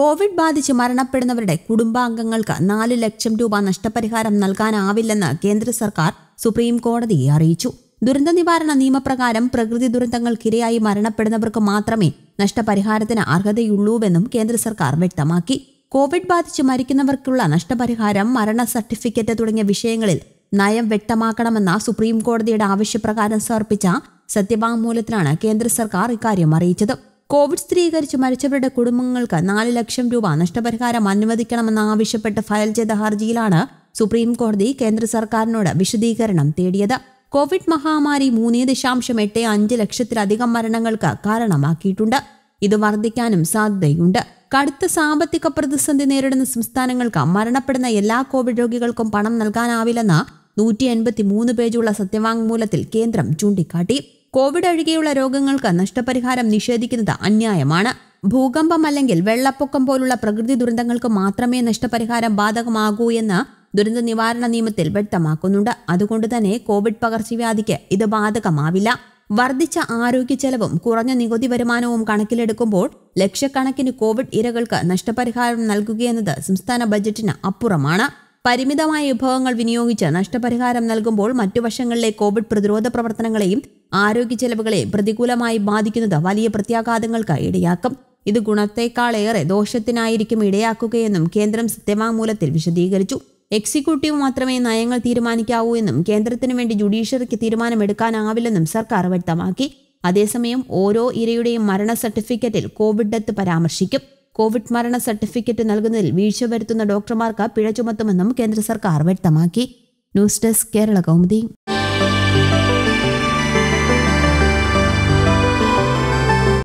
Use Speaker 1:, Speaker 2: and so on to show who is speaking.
Speaker 1: Covid ബാധിച്ച് മരണപ്പെടുന്നവരുടെ കുടുംബാംഗങ്ങൾക്ക് നാല് ലക്ഷം രൂപ നഷ്ടപരിഹാരം നൽകാനാവില്ലെന്ന് കേന്ദ്ര സർക്കാർ സുപ്രീം കോടതിയെ അറിയിച്ചു ദുരന്ത നിവാരണ നിയമപ്രകാരം പ്രകൃതി ദുരന്തങ്ങൾക്കിരയായി മരണപ്പെടുന്നവർക്ക് മാത്രമേ നഷ്ടപരിഹാരത്തിന് അർഹതയുള്ളൂവെന്നും കേന്ദ്ര സർക്കാർ വ്യക്തമാക്കി കോവിഡ് ബാധിച്ച് മരിക്കുന്നവർക്കുള്ള നഷ്ടപരിഹാരം മരണ സർട്ടിഫിക്കറ്റ് തുടങ്ങിയ വിഷയങ്ങളിൽ നയം വ്യക്തമാക്കണമെന്ന സുപ്രീം കോടതിയുടെ ആവശ്യപ്രകാരം സമർപ്പിച്ച സത്യവാങ്മൂലത്തിലാണ് കേന്ദ്ര സർക്കാർ ഇക്കാര്യം അറിയിച്ചത് കോവിഡ് സ്ഥിരീകരിച്ച് മരിച്ചവരുടെ കുടുംബങ്ങൾക്ക് നാല് ലക്ഷം രൂപ നഷ്ടപരിഹാരം അനുവദിക്കണമെന്ന് ആവശ്യപ്പെട്ട് ഫയൽ ചെയ്ത ഹർജിയിലാണ് സുപ്രീം കോടതി കേന്ദ്ര സർക്കാരിനോട് വിശദീകരണം തേടിയത് കോവിഡ് മഹാമാരി മൂന്നേ ദശാംശം എട്ട് അഞ്ച് ലക്ഷത്തിലധികം മരണങ്ങൾക്ക് കാരണമാക്കിയിട്ടുണ്ട് ഇത് വർദ്ധിക്കാനും സാധ്യതയുണ്ട് കടുത്ത സാമ്പത്തിക പ്രതിസന്ധി നേരിടുന്ന സംസ്ഥാനങ്ങൾക്ക് മരണപ്പെടുന്ന എല്ലാ കോവിഡ് രോഗികൾക്കും പണം നൽകാനാവില്ലെന്ന് നൂറ്റി എൺപത്തി മൂന്ന് പേജുള്ള സത്യവാങ്മൂലത്തിൽ കേന്ദ്രം ചൂണ്ടിക്കാട്ടി കോവിഡ് ഒഴികെയുള്ള രോഗങ്ങൾക്ക് നഷ്ടപരിഹാരം നിഷേധിക്കുന്നത് അന്യായമാണ് ഭൂകമ്പം അല്ലെങ്കിൽ വെള്ളപ്പൊക്കം പോലുള്ള പ്രകൃതി ദുരന്തങ്ങൾക്ക് മാത്രമേ നഷ്ടപരിഹാരം ബാധകമാകൂ എന്ന് ദുരന്ത നിവാരണ നിയമത്തിൽ വ്യക്തമാക്കുന്നുണ്ട് അതുകൊണ്ട് തന്നെ കോവിഡ് പകർച്ചവ്യാധിക്ക് ഇത് ബാധകമാവില്ല വർദ്ധിച്ച ആരോഗ്യ ചെലവും കുറഞ്ഞ നികുതി വരുമാനവും കണക്കിലെടുക്കുമ്പോൾ ലക്ഷക്കണക്കിന് കോവിഡ് ഇരകൾക്ക് നഷ്ടപരിഹാരം നൽകുകയെന്നത് സംസ്ഥാന ബജറ്റിന് അപ്പുറമാണ് പരിമിതമായ വിഭവങ്ങൾ വിനിയോഗിച്ച് നഷ്ടപരിഹാരം നൽകുമ്പോൾ മറ്റു വശങ്ങളിലെ കോവിഡ് പ്രതിരോധ പ്രവർത്തനങ്ങളെയും ആരോഗ്യ ചെലവുകളെ പ്രതികൂലമായി ബാധിക്കുന്നത് വലിയ പ്രത്യാഘാതങ്ങൾക്ക് ഇടയാക്കും ഇത് ഗുണത്തെക്കാളേറെ ദോഷത്തിനായിരിക്കും ഇടയാക്കുകയെന്നും കേന്ദ്രം സത്യവാങ്മൂലത്തിൽ വിശദീകരിച്ചു എക്സിക്യൂട്ടീവ് മാത്രമേ നയങ്ങൾ തീരുമാനിക്കാവൂ എന്നും കേന്ദ്രത്തിന് വേണ്ടി ജുഡീഷ്യറിക്ക് തീരുമാനമെടുക്കാനാവില്ലെന്നും സർക്കാർ വ്യക്തമാക്കി അതേസമയം ഓരോ ഇരയുടെയും മരണ സർട്ടിഫിക്കറ്റിൽ കോവിഡ് ഡെത്ത് പരാമർശിക്കും കോവിഡ് മരണ സർട്ടിഫിക്കറ്റ് നൽകുന്നതിൽ വീഴ്ച വരുത്തുന്ന ഡോക്ടർമാർക്ക് പിഴ ചുമത്തുമെന്നും കേന്ദ്ര സർക്കാർ വ്യക്തമാക്കി ന്യൂസ് ഡെസ്ക് കേരള കൗമുദി